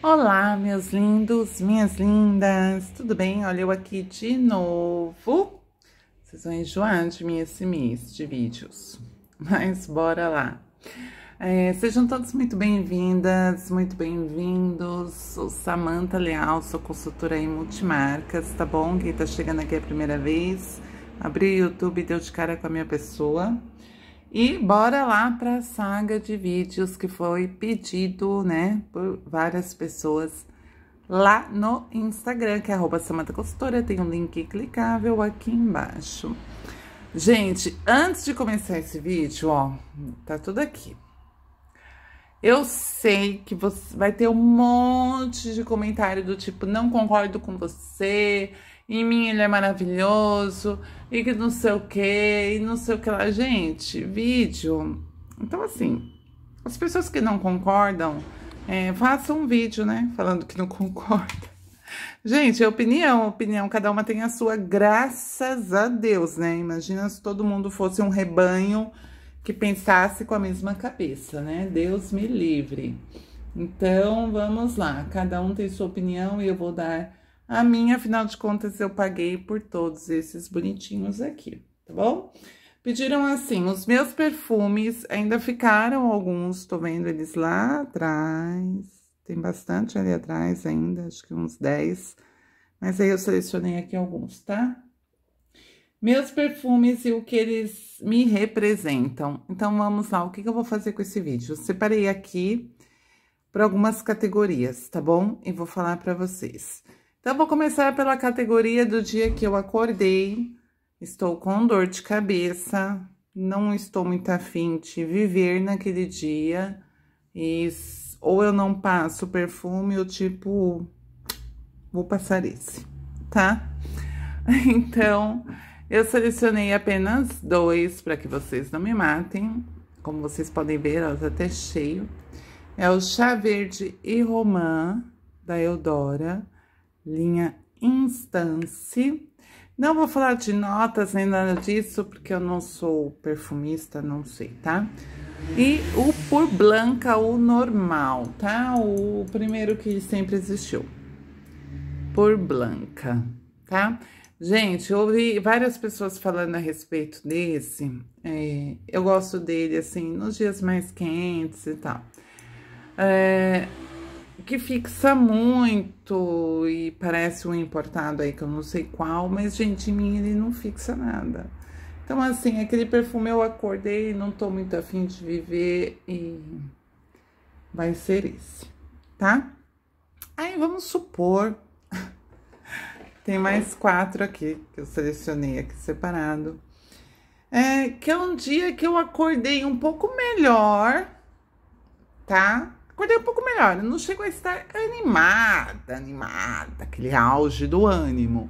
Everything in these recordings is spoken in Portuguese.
Olá, meus lindos, minhas lindas, tudo bem? Olha eu aqui de novo. Vocês vão enjoar de mim esse mês de vídeos, mas bora lá. É, sejam todos muito bem-vindas, muito bem-vindos. Sou Samanta Leal, sou consultora em multimarcas, tá bom? Quem tá chegando aqui a primeira vez, abri o YouTube e deu de cara com a minha pessoa. E bora lá para a saga de vídeos que foi pedido, né, por várias pessoas lá no Instagram, que é arroba Costura, tem um link clicável aqui embaixo. Gente, antes de começar esse vídeo, ó, tá tudo aqui. Eu sei que você vai ter um monte de comentário do tipo, não concordo com você, em mim ele é maravilhoso, e que não sei o que, e não sei o que lá. Gente, vídeo. Então, assim, as pessoas que não concordam, é, façam um vídeo, né? Falando que não concorda. Gente, é opinião, opinião, cada uma tem a sua, graças a Deus, né? Imagina se todo mundo fosse um rebanho que pensasse com a mesma cabeça, né? Deus me livre. Então, vamos lá. Cada um tem sua opinião e eu vou dar a minha, afinal de contas, eu paguei por todos esses bonitinhos aqui, tá bom? Pediram assim, os meus perfumes ainda ficaram alguns, tô vendo eles lá atrás. Tem bastante ali atrás ainda, acho que uns 10. Mas aí eu selecionei aqui alguns, tá? Meus perfumes e o que eles me representam. Então, vamos lá, o que, eu vou fazer com esse vídeo? Eu separei aqui para algumas categorias, tá bom? E vou falar para vocês. Então, vou começar pela categoria do dia que eu acordei, estou com dor de cabeça, não estou muito afim de viver naquele dia, e ou eu não passo perfume, ou tipo, vou passar esse, tá? Então, eu selecionei apenas dois para que vocês não me matem. Como vocês podem ver, ó, tá até cheio. É o Chá Verde e Romã, da Eudora, linha Instance. Não vou falar de notas nem nada disso, porque eu não sou perfumista, não sei, tá? E o por Blanca, o normal, tá? O primeiro que sempre existiu. Por Blanca, tá? Tá? Gente, eu ouvi várias pessoas falando a respeito desse. É, eu gosto dele, assim, nos dias mais quentes e tal. É, que fixa muito e parece um importado aí que eu não sei qual, mas, gente, em mim ele não fixa nada. Então, assim, aquele perfume eu acordei, não tô muito afim de viver e vai ser esse, tá? Aí, vamos supor tem mais quatro aqui que eu selecionei aqui separado. É, que é um dia que eu acordei um pouco melhor, tá? Acordei um pouco melhor. Eu não chego a estar animada, animada, aquele auge do ânimo.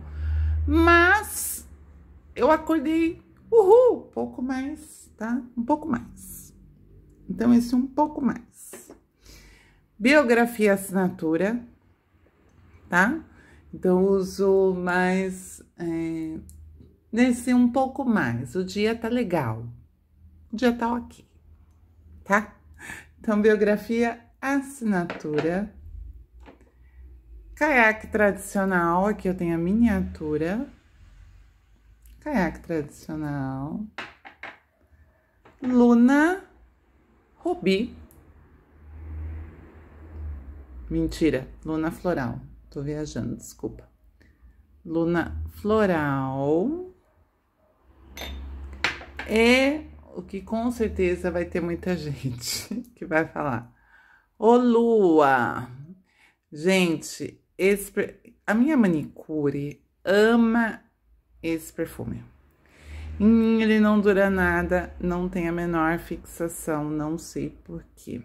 Mas eu acordei, uhul, um pouco mais, tá? Um pouco mais. Então, esse um pouco mais. Biografia assinatura, tá? Então, uso mais. É, nesse um pouco mais. O dia tá legal. O dia tá ok. Tá? Então, biografia, assinatura. Caiaque tradicional, aqui eu tenho a miniatura. Caiaque tradicional. Luna Rubi. Mentira, Luna Floral tô viajando, desculpa. Luna floral. É o que com certeza vai ter muita gente que vai falar. Ô Lua! Gente, esse, a minha manicure ama esse perfume. Ele não dura nada, não tem a menor fixação, não sei porquê.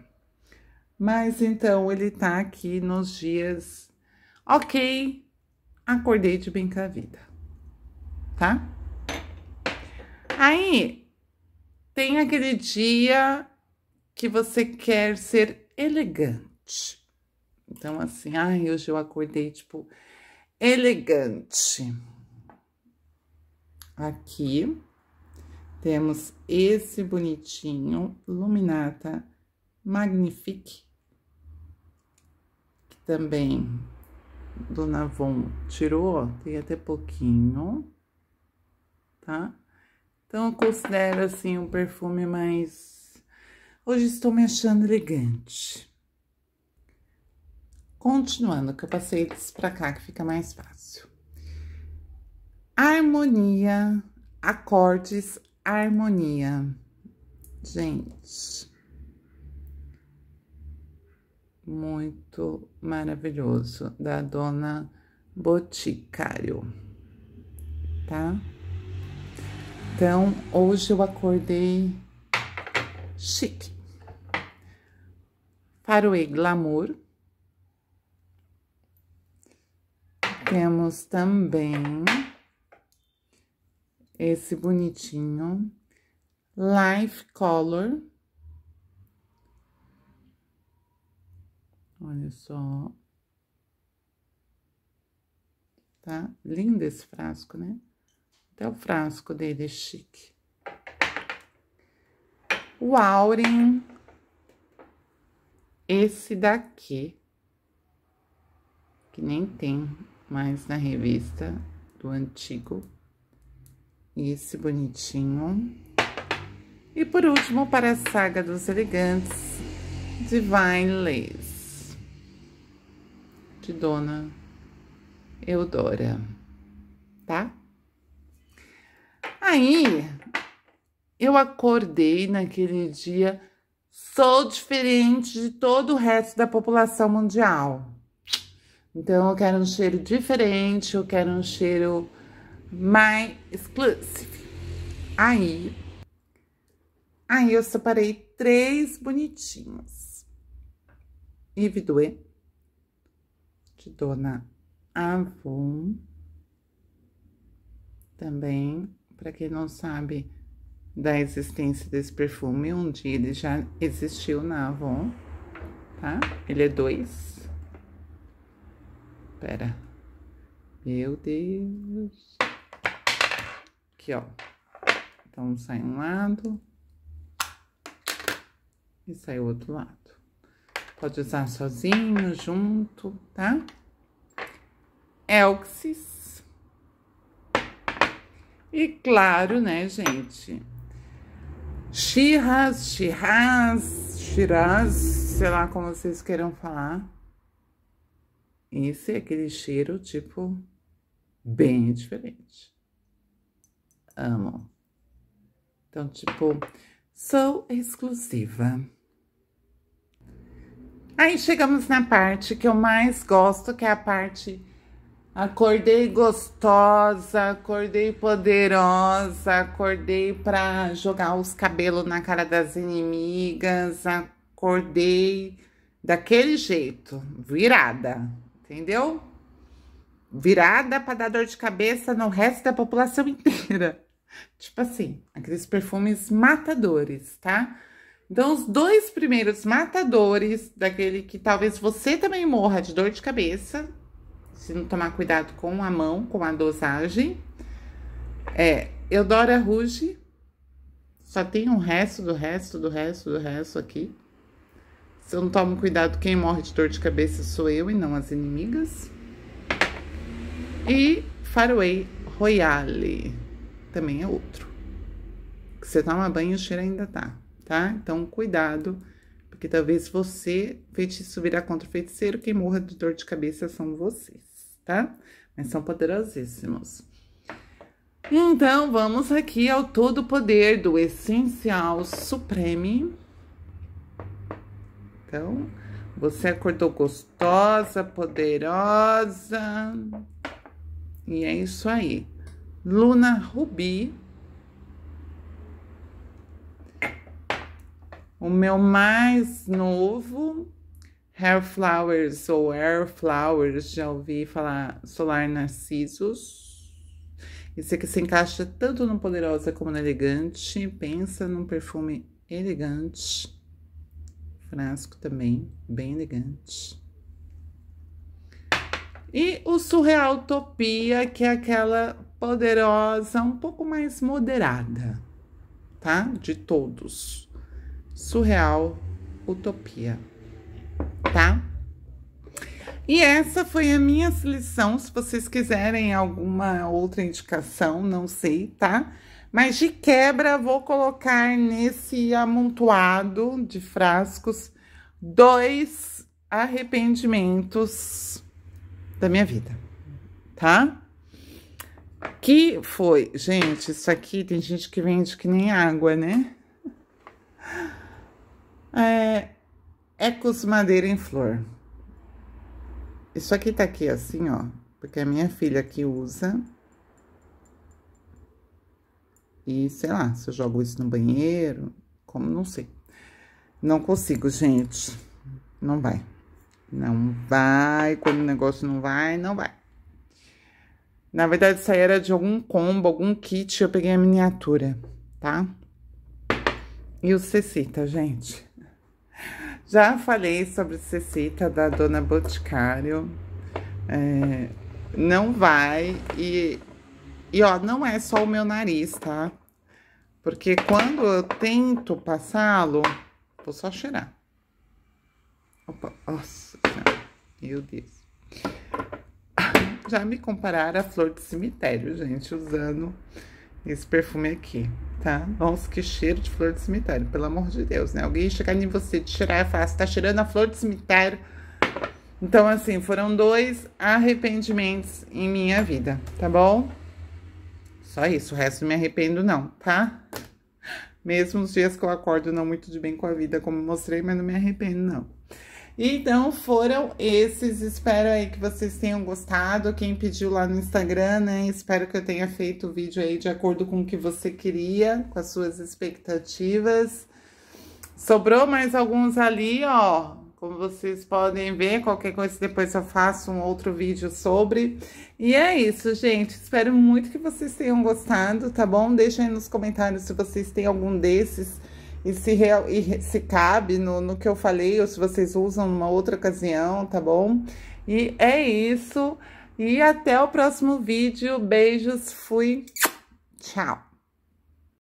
Mas então ele tá aqui nos dias Ok, acordei de bem com a vida, tá? Aí tem aquele dia que você quer ser elegante. Então, assim, ai, hoje eu acordei, tipo, elegante. Aqui temos esse bonitinho Luminata Magnifique, que também Dona Navon tirou, ó, tem até pouquinho, tá? Então, eu considero, assim, um perfume mais... Hoje estou me achando elegante. Continuando, capacetes pra cá, que fica mais fácil. Harmonia, acordes, harmonia. Gente muito maravilhoso da dona Boticário, tá? Então, hoje eu acordei chique. o Glamour. Temos também esse bonitinho. Life Color. Olha só. Tá? Lindo esse frasco, né? Até o frasco dele é chique. O Aurin, Esse daqui. Que nem tem mais na revista do antigo. Esse bonitinho. E por último, para a saga dos elegantes, Divine Lace de Dona Eudora, tá? Aí eu acordei naquele dia, sou diferente de todo o resto da população mundial. Então eu quero um cheiro diferente, eu quero um cheiro mais exclusivo. Aí, aí eu separei três bonitinhos. Yves Douet, de Dona Avon. Também, para quem não sabe da existência desse perfume, um dia ele já existiu na Avon, tá? Ele é dois. Pera. Meu Deus. Aqui, ó. Então, sai um lado e sai o outro lado. Pode usar sozinho, junto, tá? Elxis. E claro, né, gente? Shiraz, Shiraz, chiras sei lá como vocês queiram falar. Esse é aquele cheiro, tipo, bem diferente. Amo. Então, tipo, sou exclusiva. Aí chegamos na parte que eu mais gosto, que é a parte acordei gostosa, acordei poderosa, acordei para jogar os cabelos na cara das inimigas, acordei daquele jeito, virada, entendeu? Virada para dar dor de cabeça no resto da população inteira. Tipo assim, aqueles perfumes matadores, tá? Então, os dois primeiros matadores daquele que talvez você também morra de dor de cabeça, se não tomar cuidado com a mão, com a dosagem, é Eudora Ruge. Só tem um resto do resto do resto do resto aqui. Se eu não tomo cuidado, quem morre de dor de cabeça sou eu e não as inimigas. E Faraway Royale também é outro. Que você toma banho, o cheiro ainda tá tá? Então, cuidado, porque talvez você, feitiço virar contra o feiticeiro, quem morra de dor de cabeça são vocês, tá? Mas são poderosíssimos. Então, vamos aqui ao todo poder do essencial supreme. Então, você acordou gostosa, poderosa. E é isso aí. Luna Rubi O meu mais novo, Hair Flowers ou Air Flowers, já ouvi falar Solar Narcisos. Esse aqui se encaixa tanto no Poderosa como no Elegante. Pensa num perfume elegante. Frasco também, bem elegante. E o Surreal Topia, que é aquela poderosa, um pouco mais moderada, tá? De todos surreal, utopia, tá? E essa foi a minha seleção. Se vocês quiserem alguma outra indicação, não sei, tá? Mas de quebra, vou colocar nesse amontoado de frascos dois arrependimentos da minha vida, tá? Que foi, gente, isso aqui tem gente que vende que nem água, né? é, Ecos é Madeira em Flor. Isso aqui tá aqui assim, ó, porque a minha filha aqui usa. E sei lá, se eu jogo isso no banheiro, como não sei. Não consigo, gente. Não vai. Não vai. Quando o negócio não vai, não vai. Na verdade, isso aí era de algum combo, algum kit. Eu peguei a miniatura, tá? E o Cecita, gente. Já falei sobre Cecita da Dona Boticário. É, não vai. E, e, ó, não é só o meu nariz, tá? Porque quando eu tento passá-lo, vou só cheirar. Opa, nossa senhora. Meu Deus. Já me compararam a flor de cemitério, gente, usando esse perfume aqui tá? Nossa, que cheiro de flor de cemitério, pelo amor de Deus, né? Alguém chegar em você, te tirar a face, tá cheirando a flor de cemitério. Então, assim, foram dois arrependimentos em minha vida, tá bom? Só isso, o resto não me arrependo não, tá? Mesmo os dias que eu acordo não muito de bem com a vida, como mostrei, mas não me arrependo não. Então foram esses. Espero aí que vocês tenham gostado. Quem pediu lá no Instagram, né? Espero que eu tenha feito o vídeo aí de acordo com o que você queria, com as suas expectativas. Sobrou mais alguns ali, ó. Como vocês podem ver, qualquer coisa depois eu faço um outro vídeo sobre. E é isso, gente. Espero muito que vocês tenham gostado, tá bom? Deixa aí nos comentários se vocês têm algum desses e se, real, e se cabe no, no que eu falei, ou se vocês usam numa outra ocasião, tá bom? E é isso. E até o próximo vídeo. Beijos, fui. Tchau.